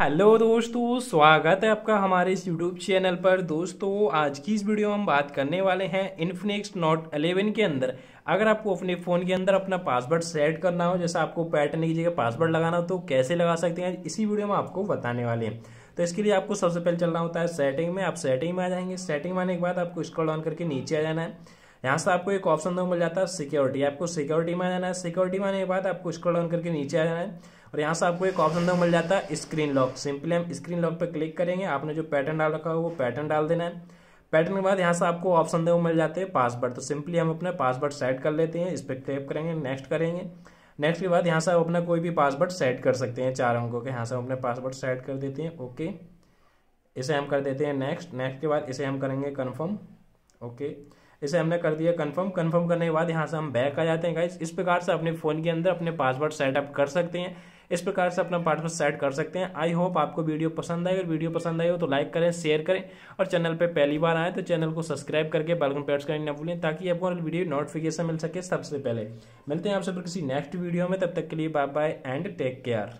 hello दोस्तों स्वागत है आपका हमारे इस यूट्यूब चैनल पर दोस्तों आज की इस वीडियो में हम बात करने वाले हैं इन्फिनिक्स नोट 11 के अंदर अगर आपको अपने फ़ोन के अंदर अपना पासवर्ड सेट करना हो जैसे आपको पैटर्न की जगह पासवर्ड लगाना हो तो कैसे लगा सकते हैं इसी वीडियो में आपको बताने वाले हैं तो इसके लिए आपको सबसे पहले चलना होता है सेटिंग में आप सेटिंग में आ जाएंगे सेटिंग में आने के बाद आपको स्क्रॉल ऑन करके नीचे आ जाना है यहाँ से आपको एक ऑप्शन मिल जाता है सिक्योरिटी आपको सिक्योरिटी में आ जाना है सिक्योरिटी में आने के बाद आपको स्क्रॉल ऑन करके नीचे आ जाना है और यहाँ से आपको एक ऑप्शन मिल जाता है स्क्रीन लॉक सिंपली हम स्क्रीन लॉक पर क्लिक करेंगे आपने जो पैटर्न डाल रखा है वो पैटर्न डाल देना है पैटर्न के बाद यहाँ से आपको ऑप्शन देखो मिल जाते हैं पासवर्ड तो सिंपली हम अपना पासवर्ड सेट कर लेते हैं इस पर क्लिक करेंगे नेक्स्ट करेंगे नेक्स्ट के बाद यहाँ से आप अपना कोई भी पासवर्ड सेट कर सकते हैं चार अंकों के यहाँ से हम अपने पासवर्ड सेट कर देते हैं ओके इसे हम कर देते हैं नेक्स्ट नेक्स्ट के बाद इसे हम करेंगे कन्फर्म ओके इसे हमने कर दिया कन्फर्म कन्फर्म करने के बाद यहाँ से हम बैक आ जाते हैं गाइस इस प्रकार से अपने फ़ोन के अंदर अपने पासवर्ड सेटअप कर सकते हैं इस प्रकार से अपना पार्टनर सेट कर सकते हैं आई होप आपको वीडियो पसंद आए और वीडियो पसंद आई हो तो लाइक करें शेयर करें और चैनल पर पहली बार आए तो चैनल को सब्सक्राइब करके बेलकन प्रेस करें न भूलें ताकि आपको वीडियो नोटिफिकेशन मिल सके सबसे पहले मिलते हैं आप सब किसी नेक्स्ट वीडियो में तब तक के लिए bye bye and take care